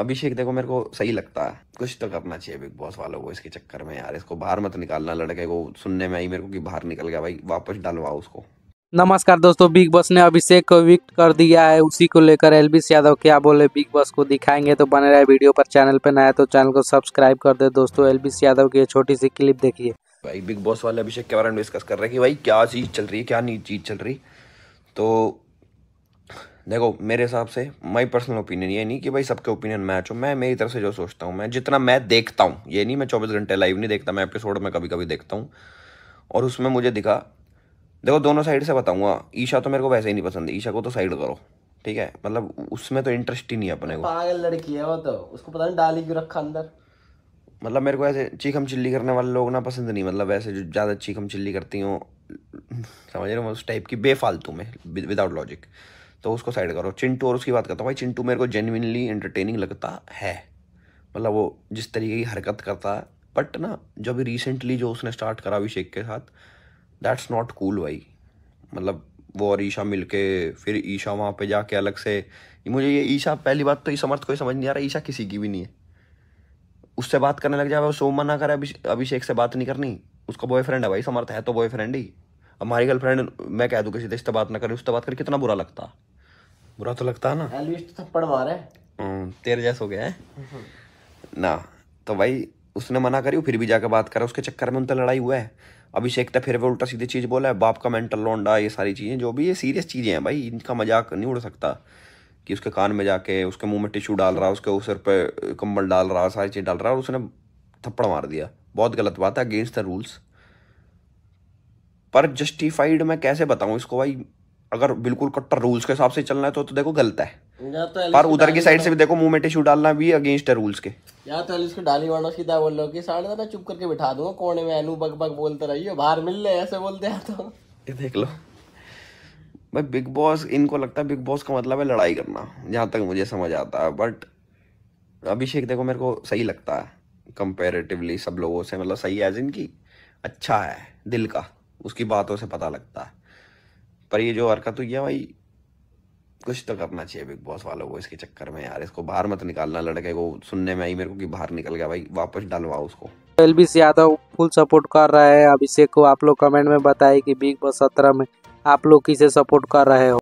अभिषेक देखो मेरे को सही लगता है कुछ तो करना चाहिए बिग बॉस वालों को इसके चक्कर में यार इसको बाहर मत निकालना लड़के को सुनने में आई मेरे को कि बाहर निकल गया भाई वापस डालवाओ उसको नमस्कार दोस्तों बिग बॉस ने अभिषेक को विक्ट कर दिया है उसी को लेकर एलबीस यादव क्या बोले बिग बॉस को दिखाएंगे तो बने रहे वीडियो पर चैनल पर नया तो चैनल को सब्सक्राइब कर दे दोस्तों एलबीस यादव की छोटी सी क्लिप देखिए भाई बिग बॉस वाले अभिषेक के बारे में डिस्कस कर रहे हैं कि भाई क्या चीज़ चल रही है क्या नहीं चीज़ चल रही तो देखो मेरे हिसाब से माई पर्सनल ओपिनियन ये नहीं कि भाई सबके ओपिनियन मैच हो मैं मेरी तरफ से जो सोचता हूँ मैं जितना मैं देखता हूँ ये नहीं मैं चौबीस घंटे लाइव नहीं देखता मैं एपिसोड में कभी कभी देखता हूँ और उसमें मुझे दिखा देखो दोनों साइड से बताऊंगा ईशा तो मेरे को वैसे ही नहीं पसंद ईशा को तो साइड करो ठीक है मतलब उसमें तो इंटरेस्ट ही नहीं अपने को पागल लड़की है वो तो उसको पता नहीं डाली क्यों रखा अंदर मतलब मेरे को ऐसे चीखम चिल्ली करने वाले लोग ना पसंद नहीं मतलब वैसे जो ज़्यादा चीखम चिल्ली करती हूँ समझ रहे हो उस टाइप की बेफालतू में विदाउट लॉजिक तो उसको साइड करो चिंटू और उसकी बात करता हूँ भाई चिंटू मेरे को जेनविनली एंटरटेनिंग लगता है मतलब वो जिस तरीके की हरकत करता है बट ना जो अभी रिसेंटली जो उसने स्टार्ट करा अभिषेक के साथ दैट्स नॉट कूल भाई मतलब वो और ईशा मिल के फिर ईशा वहाँ पे जाके अलग से मुझे ये ईशा पहली बात तो ये समर्थ कोई समझ नहीं आ रहा ईशा किसी की भी नहीं है उससे बात करने लग जाए वो सो मना करे अभिषेक से बात नहीं करनी उसका बॉयफ्रेंड है भाई समर्थ है तो बॉयफ्रेंड ही हमारी गर्लफ्रेंड मैं कह दूँ किसी से इससे बात ना करें उससे बात कर कितना बुरा लगता बुरा तो लगता है ना एलविस तो थप्पड़ मार है तेरे जैसा हो गया है हम्म। ना तो भाई उसने मना करी फिर भी जाकर बात करा उसके चक्कर में उनसे लड़ाई हुआ है अभिषेक तो फिर वो उल्टा सीधी चीज़ बोला है बाप का मेंटल लौंडा ये सारी चीज़ें जो भी ये सीरियस चीज़ें हैं भाई इनका मजाक नहीं उड़ सकता कि उसके कान में जाके उसके मुंह में टिश्यू डाल रहा उसके सिर पे कंबल डाल रहा सारी चीज़ डाल रहा और उसने थप्पड़ मार दिया बहुत गलत बात है अगेंस्ट द रूल्स पर जस्टिफाइड मैं कैसे बताऊँ इसको भाई अगर बिल्कुल कट्टर रूल्स के हिसाब से चलना है तो, तो देखो गलत है तो पर उधर की साइड से भी देखो मूवमेंट इशू डालना भी अगेंस्ट है रूल्स के यहाँ तो अलिस डाली मारो सीधा बोल लो की साढ़े दादा तो चुप करके बिठा दूंगा कोने में एनू बग बग बोलते रहिए बाहर मिल ले ऐसे बोलते हैं तो ये देख लो भाई बिग बॉस इनको लगता है बिग बॉस का मतलब है लड़ाई करना जहाँ तक मुझे समझ आता है बट अभिषेक देखो मेरे को सही लगता है कंपेरेटिवली सब लोगों से मतलब सही है जिनकी अच्छा है दिल का उसकी बातों से पता लगता है पर ये जो हरकत हुई है भाई कुछ तो करना चाहिए बिग बॉस वालों को इसके चक्कर में यार इसको बाहर मत निकालना लड़के को सुनने में आई मेरे को कि बाहर निकल गया भाई वापस डालवाओ उसको L C Yadav full support कर रहे हैं अभिषेक को आप लोग कमेंट में बताए कि बिग बॉस सत्रह में आप लोग किसे सपोर्ट कर रहे हो